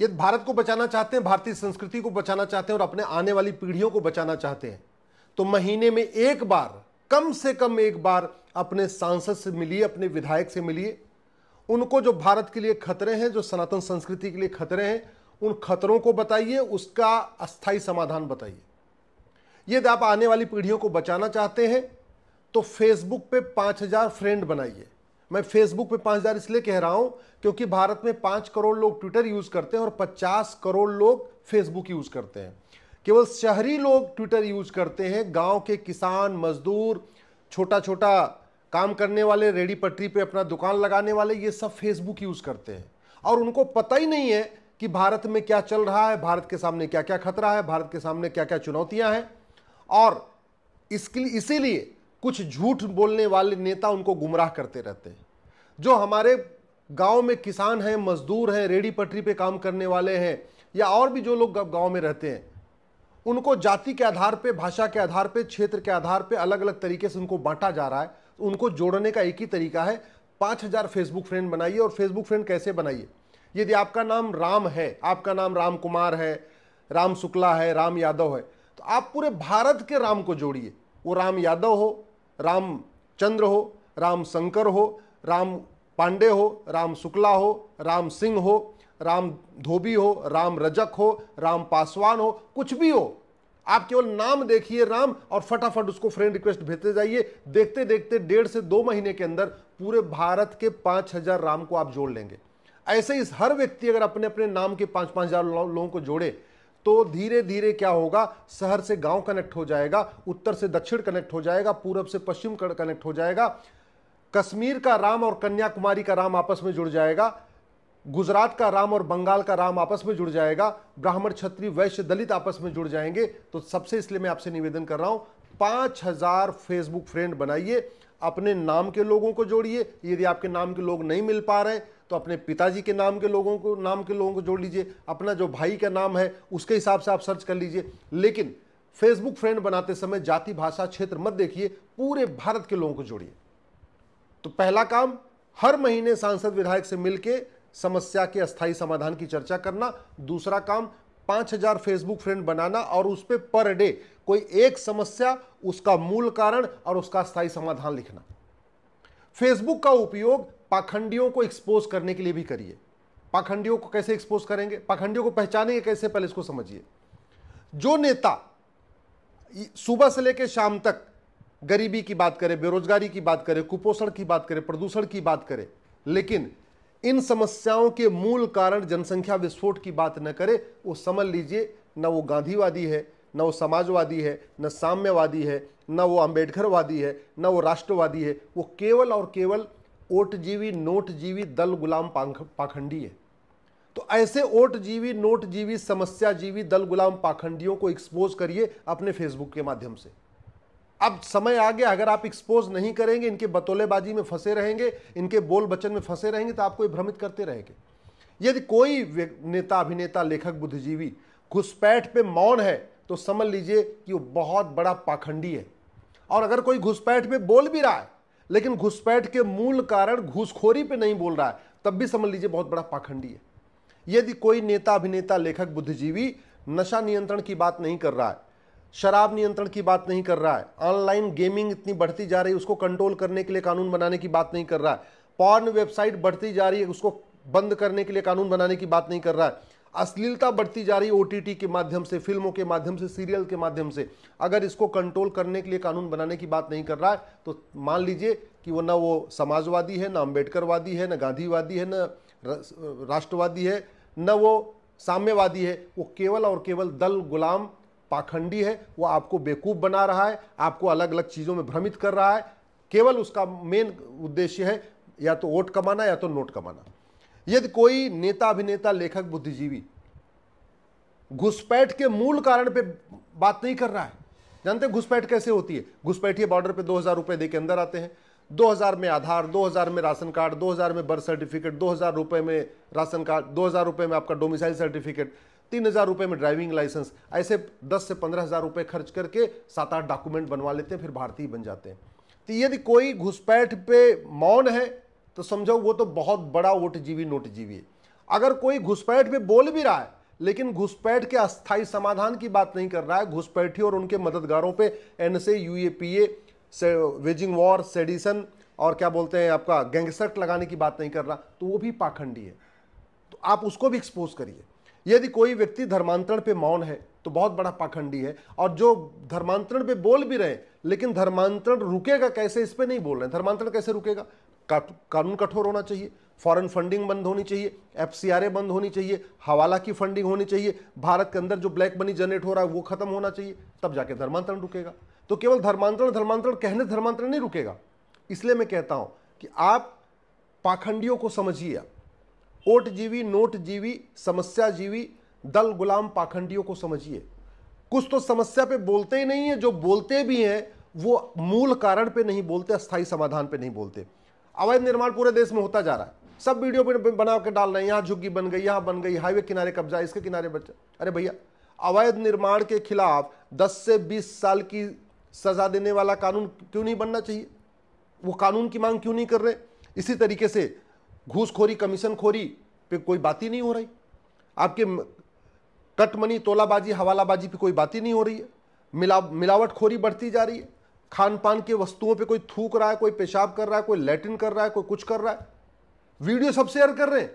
ये भारत को बचाना चाहते हैं भारतीय संस्कृति को बचाना चाहते हैं और अपने आने वाली पीढ़ियों को बचाना चाहते हैं तो महीने में एक बार कम से कम एक बार अपने सांसद से मिलिए अपने विधायक से मिलिए उनको जो भारत के लिए खतरे हैं जो सनातन संस्कृति के लिए खतरे हैं उन खतरों को बताइए उसका अस्थाई समाधान बताइए यदि आप आने वाली पीढ़ियों को बचाना चाहते हैं तो फेसबुक पे 5000 फ्रेंड बनाइए मैं फेसबुक पे पाँच हज़ार इसलिए कह रहा हूँ क्योंकि भारत में पाँच करोड़ लोग ट्विटर यूज़ करते हैं और पचास करोड़ लोग फेसबुक यूज़ करते हैं केवल शहरी लोग ट्विटर यूज़ करते हैं गाँव के किसान मजदूर छोटा छोटा काम करने वाले रेडी पटरी पे अपना दुकान लगाने वाले ये सब फेसबुक यूज़ करते हैं और उनको पता ही नहीं है कि भारत में क्या चल रहा है भारत के सामने क्या क्या खतरा है भारत के सामने क्या क्या चुनौतियां हैं और इसके लिए इसीलिए कुछ झूठ बोलने वाले नेता उनको गुमराह करते रहते हैं जो हमारे गांव में किसान हैं मजदूर हैं रेडी पटरी पे काम करने वाले हैं या और भी जो लोग गांव में रहते हैं उनको जाति के आधार पे भाषा के आधार पे क्षेत्र के आधार पे अलग अलग तरीके से उनको बांटा जा रहा है उनको जोड़ने का एक ही तरीका है पाँच हज़ार फेसबुक फ्रेंड बनाइए और फेसबुक फ्रेंड कैसे बनाइए यदि आपका नाम राम है आपका नाम राम कुमार है राम शुक्ला है राम यादव है तो आप पूरे भारत के राम को जोड़िए वो राम यादव हो राम चंद्र हो राम शंकर हो राम पांडे हो राम शुक्ला हो राम सिंह हो राम धोबी हो राम रजक हो राम पासवान हो कुछ भी हो आप केवल नाम देखिए राम और फटाफट उसको फ्रेंड रिक्वेस्ट भेजते जाइए देखते देखते डेढ़ से दो महीने के अंदर पूरे भारत के पाँच हज़ार राम को आप जोड़ लेंगे ऐसे ही हर व्यक्ति अगर अपने अपने नाम के पाँच पाँच हज़ार लोगों को जोड़े तो धीरे धीरे क्या होगा शहर से गांव कनेक्ट हो जाएगा उत्तर से दक्षिण कनेक्ट हो जाएगा पूरब से पश्चिम कनेक्ट हो जाएगा कश्मीर का राम और कन्याकुमारी का राम आपस में जुड़ जाएगा गुजरात का राम और बंगाल का राम आपस में जुड़ जाएगा ब्राह्मण क्षत्रिय वैश्य दलित आपस में जुड़ जाएंगे तो सबसे इसलिए मैं आपसे निवेदन कर रहा हूं पांच हजार फेसबुक फ्रेंड बनाइए अपने नाम के लोगों को जोड़िए यदि आपके नाम के लोग नहीं मिल पा रहे हैं तो अपने पिताजी के नाम के लोगों को नाम के लोगों को जोड़ लीजिए अपना जो भाई का नाम है उसके हिसाब से आप सर्च कर लीजिए लेकिन फेसबुक फ्रेंड बनाते समय जाति भाषा क्षेत्र मत देखिए पूरे भारत के लोगों को जोड़िए तो पहला काम हर महीने सांसद विधायक से मिलकर समस्या के अस्थायी समाधान की चर्चा करना दूसरा काम पाँच हजार फेसबुक फ्रेंड बनाना और उस पर पर डे कोई एक समस्या उसका मूल कारण और उसका स्थायी समाधान लिखना फेसबुक का उपयोग पाखंडियों को एक्सपोज करने के लिए भी करिए पाखंडियों को कैसे एक्सपोज करेंगे पाखंडियों को पहचानेंगे कैसे पहले इसको समझिए जो नेता सुबह से लेकर शाम तक गरीबी की बात करें बेरोजगारी की बात करें कुपोषण की बात करें प्रदूषण की बात करे लेकिन इन समस्याओं के मूल कारण जनसंख्या विस्फोट की बात न करे वो समझ लीजिए ना वो गांधीवादी है ना वो समाजवादी है न साम्यवादी है ना वो अंबेडकरवादी है ना वो राष्ट्रवादी है वो केवल और केवल ओटजीवी नोटजीवी दल गुलाम पाखंडी है तो ऐसे ओटजीवी नोटजीवी जीवी दल गुलाम पाखंडियों को एक्सपोज करिए अपने फेसबुक के माध्यम से अब समय आ गया अगर आप एक्सपोज नहीं करेंगे इनके बतौलेबाजी में फंसे रहेंगे इनके बोल बचन में फंसे रहेंगे तो आपको भ्रमित करते रहेंगे यदि कोई नेता अभिनेता लेखक बुद्धिजीवी घुसपैठ पे मौन है तो समझ लीजिए कि वो बहुत बड़ा पाखंडी है और अगर कोई घुसपैठ पे बोल भी रहा है लेकिन घुसपैठ के मूल कारण घुसखोरी पे नहीं बोल रहा है तब भी समझ लीजिए बहुत बड़ा पाखंडी है यदि कोई नेता अभिनेता लेखक बुद्धिजीवी नशा नियंत्रण की बात नहीं कर रहा है शराब नियंत्रण की बात नहीं कर रहा है ऑनलाइन गेमिंग इतनी बढ़ती जा रही है उसको कंट्रोल करने के लिए कानून बनाने की बात नहीं कर रहा है पॉर्न वेबसाइट बढ़ती जा रही है उसको बंद करने के लिए कानून बनाने की बात नहीं कर रहा है अश्लीलता बढ़ती जा रही है ओ के माध्यम से फिल्मों के माध्यम से सीरियल के माध्यम से अगर इसको कंट्रोल करने के लिए कानून बनाने की बात नहीं कर रहा है तो मान लीजिए कि वो ना वो समाजवादी है ना अम्बेडकरवादी है ना गांधीवादी है ना राष्ट्रवादी है न वो साम्यवादी है वो केवल और केवल दल गुलाम पाखंडी है वो आपको बेकूफ़ बना रहा है आपको अलग अलग चीज़ों में भ्रमित कर रहा है केवल उसका मेन उद्देश्य है या तो वोट कमाना या तो नोट कमाना यदि कोई नेता अभिनेता लेखक बुद्धिजीवी घुसपैठ के मूल कारण पे बात नहीं कर रहा है जानते घुसपैठ कैसे होती है घुसपैठिए बॉर्डर पे दो हज़ार रुपए दे के अंदर आते हैं 2000 में आधार 2000 में राशन कार्ड 2000 में बर्थ सर्टिफिकेट 2000 रुपए में राशन कार्ड 2000 रुपए में आपका डोमिसाइल सर्टिफिकेट तीन हज़ार रुपए में ड्राइविंग लाइसेंस ऐसे दस से पंद्रह हज़ार रुपये खर्च करके सात आठ डॉक्यूमेंट बनवा लेते हैं फिर भारतीय बन जाते हैं तो यदि कोई घुसपैठ पे मौन है तो समझो वो तो बहुत बड़ा वोट जीवी जीवी है अगर कोई घुसपैठ में बोल भी रहा है लेकिन घुसपैठ के अस्थायी समाधान की बात नहीं कर रहा है घुसपैठी और उनके मददगारों पे एनएसए यूएपीए से वेजिंग वॉर सेडिसन और क्या बोलते हैं आपका गैंगस्टर्ट लगाने की बात नहीं कर रहा तो वो भी पाखंडी है तो आप उसको भी एक्सपोज करिए यदि कोई व्यक्ति धर्मांतरण पे मौन है तो बहुत बड़ा पाखंडी है और जो धर्मांतरण पे बोल भी रहे लेकिन धर्मांतरण रुकेगा कैसे इस पर नहीं बोल रहे धर्मांतरण कैसे रुकेगा कानून कठोर होना चाहिए फॉरेन फंडिंग बंद होनी चाहिए एफ बंद होनी चाहिए हवाला की फंडिंग होनी चाहिए भारत के अंदर जो ब्लैक मनी जनरेट हो रहा है वो खत्म होना चाहिए तब जाके धर्मांतरण रुकेगा तो केवल धर्मांतरण धर्मांतरण कहने धर्मांतरण नहीं रुकेगा इसलिए मैं कहता हूं कि आप पाखंडियों को समझिए ओट जीवी नोट जीवी समस्या जीवी दल गुलाम पाखंडियों को समझिए कुछ तो समस्या पे बोलते ही नहीं है जो बोलते भी हैं वो मूल कारण पे नहीं बोलते स्थायी समाधान पे नहीं बोलते अवैध निर्माण पूरे देश में होता जा रहा है सब वीडियो बना के डाल रहे हैं यहाँ झुग्गी बन गई यहाँ बन गई हाईवे किनारे कब्जा इसके किनारे बच्चे अरे भैया अवैध निर्माण के खिलाफ 10 से 20 साल की सजा देने वाला कानून क्यों नहीं बनना चाहिए वो कानून की मांग क्यों नहीं कर रहे इसी तरीके से घूसखोरी कमीशन खोरी पे कोई बात ही नहीं हो रही आपके कटमनी तोलाबाजी हवालाबाजी पे कोई बात ही नहीं हो रही है मिला मिलावटखोरी बढ़ती जा रही है खान पान की वस्तुओं पे कोई थूक रहा है कोई पेशाब कर रहा है कोई लेटिन कर रहा है कोई कुछ कर रहा है वीडियो सब शेयर कर रहे हैं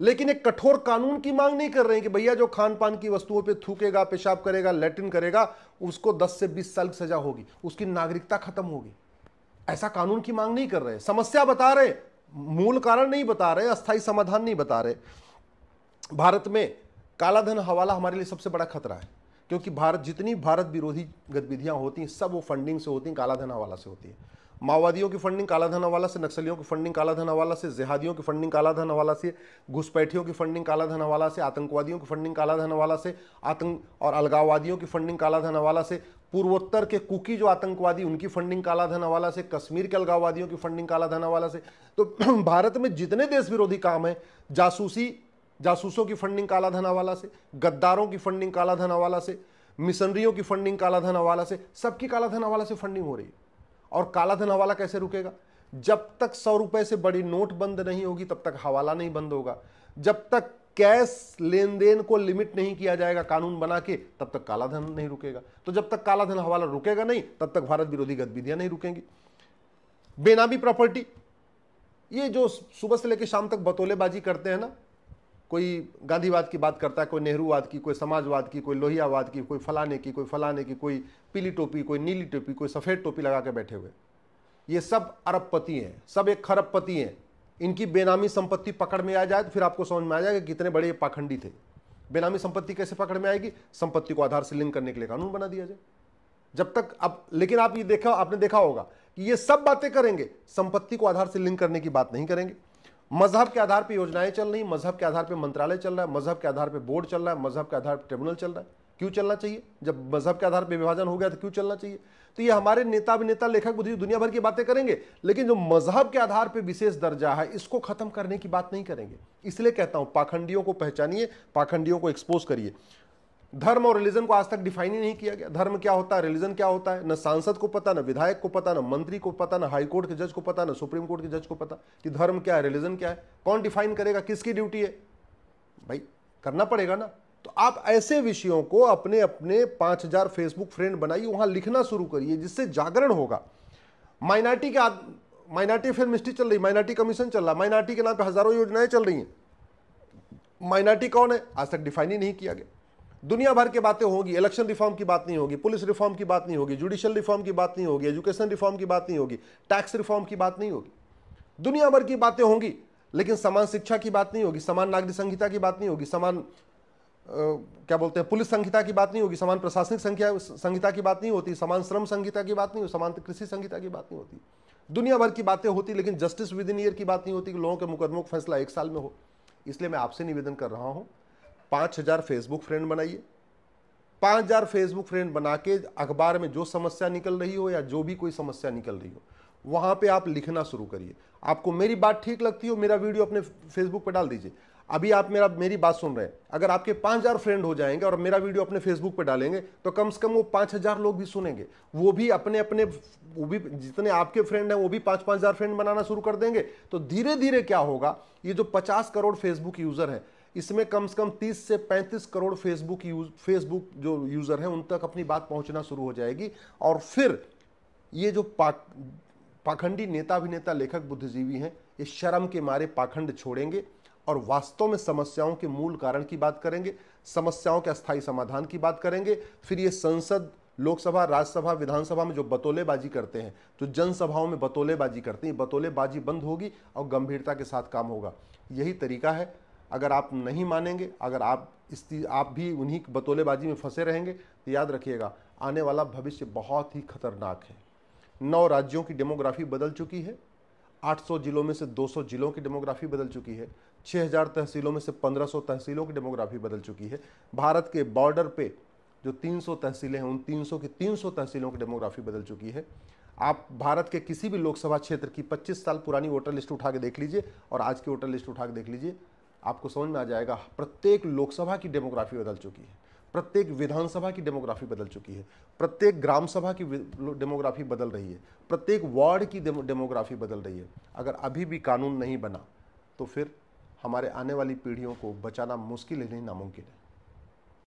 लेकिन एक कठोर कानून की मांग नहीं कर रहे हैं कि भैया जो खान पान की वस्तुओं पे थूकेगा पेशाब करेगा लेटिन करेगा उसको 10 से 20 साल की सजा होगी उसकी नागरिकता खत्म होगी ऐसा कानून की मांग नहीं कर रहे समस्या बता रहे मूल कारण नहीं बता रहे अस्थायी समाधान नहीं बता रहे भारत में कालाधन हवाला हमारे लिए सबसे बड़ा खतरा है क्योंकि भारत जितनी भारत विरोधी गतिविधियां होती हैं सब वो फंडिंग से होती हैं काला धन हवाला से होती है माओवादियों की फंडिंग काला धन हवाला से नक्सलियों की फंडिंग काला धन हवाला से जिहादियों की फंडिंग काला धन हवाला से घुसपैठियों की फंडिंग काला धन हवाला से आतंकवादियों की फंडिंग काला धन हवाला से आतंक और अलगाववादियों की फंडिंग काला धन हवाला से पूर्वोत्तर के कुकी जो आतंकवादी उनकी फंडिंग काला धन हवाला से कश्मीर के अलगाववादियों की फंडिंग काला धन हवाला से तो भारत में जितने देश विरोधी काम हैं जासूसी जासूसों की फंडिंग काला धन हवाला से गद्दारों की फंडिंग काला धन हवाला से मिशनरियों की फंडिंग काला धन हवाला से सबकी काला धन हवाला से फंडिंग हो रही है और काला धन हवाला कैसे रुकेगा जब तक सौ रुपए से बड़ी नोट बंद नहीं होगी तब तक हवाला नहीं बंद होगा जब तक कैश लेन देन को लिमिट नहीं किया जाएगा कानून बना के तब तक काला धन नहीं रुकेगा तो जब तक काला धन हवाला रुकेगा नहीं तब तक भारत विरोधी गतिविधियां नहीं रुकेंगी बेनामी प्रॉपर्टी ये जो सुबह से लेकर शाम तक बतौलेबाजी करते हैं ना कोई गांधीवाद की बात करता है कोई नेहरूवाद की कोई समाजवाद की कोई लोहियावाद की कोई फलाने की कोई फलाने की कोई पीली टोपी कोई नीली टोपी कोई सफ़ेद टोपी लगा के बैठे हुए ये सब अरबपति हैं सब एक खरबपति हैं इनकी बेनामी संपत्ति पकड़ में आ जाए तो फिर आपको समझ में आ जाएगा कि कितने बड़े पाखंडी थे बेनामी संपत्ति कैसे पकड़ में आएगी संपत्ति को आधार से लिंक करने के लिए कानून बना दिया जाए जब तक अब लेकिन आप ये देखा आपने देखा होगा कि ये सब बातें करेंगे संपत्ति को आधार से लिंक करने की बात नहीं करेंगे मजहब के आधार पर योजनाएं चल रही मजहब के आधार पर मंत्रालय चल रहा है मजहब के आधार पर बोर्ड चल रहा है मजहब के आधार पर ट्रिब्यूनल चल रहा है क्यों चलना चाहिए जब मजहब के आधार पर विभाजन हो गया तो क्यों चलना चाहिए तो ये हमारे नेता नेता लेखक बुद्धि दुनिया भर की बातें करेंगे लेकिन जो मजहब के आधार पर विशेष दर्जा है इसको खत्म करने की बात नहीं करेंगे इसलिए कहता हूं पाखंडियों को पहचानिए पाखंडियों को एक्सपोज करिए धर्म और रिलीजन को आज तक डिफाइन ही नहीं किया गया धर्म क्या होता है रिलीजन क्या होता है न सांसद को पता न विधायक को पता न मंत्री को पता न हाईकोर्ट के जज को पता न सुप्रीम कोर्ट के जज को पता कि धर्म क्या है रिलीजन क्या है कौन डिफाइन करेगा किसकी ड्यूटी है भाई करना पड़ेगा ना तो आप ऐसे विषयों को अपने अपने पाँच हजार फेसबुक फ्रेंड बनाइए वहाँ लिखना शुरू करिए जिससे जागरण होगा माइनॉरिटी के माइनॉरिटी फिल्म हिस्ट्री चल रही माइनॉरिटी कमीशन चल रहा माइनॉरिटी के नाम पर हजारों योजनाएं चल रही हैं माइनॉरिटी कौन है आज तक डिफाइन ही नहीं किया गया दुनिया भर की बातें होंगी इलेक्शन रिफॉर्म की बात नहीं होगी पुलिस रिफॉर्म की बात नहीं होगी जुडिशियल रिफॉर्म की बात नहीं होगी एजुकेशन रिफॉर्म की बात नहीं होगी टैक्स रिफॉर्म की बात नहीं होगी दुनिया भर की बातें होंगी लेकिन समान शिक्षा की बात नहीं होगी समान नागरिक संहिता की बात नहीं होगी समान क्या बोलते हैं पुलिस संहिता की बात नहीं होगी समान प्रशासनिक संख्या संहिता की बात नहीं होती समान श्रम संहिता की बात नहीं होती समान कृषि संहिता की बात नहीं होती दुनिया भर की बातें होती लेकिन जस्टिस विद इन ईयर की बात नहीं होती कि लोगों के मुकदमों का फैसला एक साल में हो इसलिए मैं आपसे निवेदन कर रहा हूँ पाँच हज़ार फेसबुक फ्रेंड बनाइए पाँच हज़ार फेसबुक फ्रेंड बना के अखबार में जो समस्या निकल रही हो या जो भी कोई समस्या निकल रही हो वहाँ पे आप लिखना शुरू करिए आपको मेरी बात ठीक लगती हो मेरा वीडियो अपने फेसबुक पर डाल दीजिए अभी आप मेरा मेरी बात सुन रहे हैं अगर आपके पाँच हज़ार फ्रेंड हो जाएंगे और मेरा वीडियो अपने फेसबुक पर डालेंगे तो कम से कम वो पाँच हज़ार लोग भी सुनेंगे वो भी अपने अपने वो भी जितने आपके फ्रेंड हैं वो भी पाँच पाँच हज़ार फ्रेंड बनाना शुरू कर देंगे तो धीरे धीरे क्या होगा ये जो पचास करोड़ फेसबुक यूज़र हैं इसमें कम से कम 30 से 35 करोड़ फेसबुक यूज फेसबुक जो यूज़र हैं उन तक अपनी बात पहुंचना शुरू हो जाएगी और फिर ये जो पा पाखंडी नेता अभिनेता लेखक बुद्धिजीवी हैं ये शर्म के मारे पाखंड छोड़ेंगे और वास्तव में समस्याओं के मूल कारण की बात करेंगे समस्याओं के अस्थायी समाधान की बात करेंगे फिर ये संसद लोकसभा राज्यसभा विधानसभा में जो बतोलेबाजी करते हैं जो जनसभाओं में बतोलेबाजी करते हैं बतोलेबाजी बंद होगी और गंभीरता के साथ काम होगा यही तरीका है अगर आप नहीं मानेंगे अगर आप इस आप भी उन्हीं बतोलेबाजी में फंसे रहेंगे तो याद रखिएगा आने वाला भविष्य बहुत ही खतरनाक है नौ राज्यों की डेमोग्राफी बदल चुकी है 800 जिलों में से 200 जिलों की डेमोग्राफी बदल चुकी है 6000 तहसीलों में से 1500 तहसीलों की डेमोग्राफी बदल चुकी है भारत के बॉर्डर पे जो 300 तहसीलें हैं उन 300 की 300 तहसीलों की डेमोग्राफी बदल चुकी है आप भारत के किसी भी लोकसभा क्षेत्र की 25 साल पुरानी वोटर लिस्ट उठा के देख लीजिए और आज की वोटर लिस्ट उठा के देख लीजिए आपको समझ में आ जाएगा प्रत्येक लोकसभा की डेमोग्राफी बदल चुकी है प्रत्येक विधानसभा की डेमोग्राफी बदल चुकी है प्रत्येक ग्राम सभा की डेमोग्राफी बदल रही है प्रत्येक वार्ड की डेमोग्राफी बदल रही है अगर अभी भी कानून नहीं बना तो फिर हमारे आने वाली पीढ़ियों को बचाना मुश्किल ही नहीं नामुमकिन है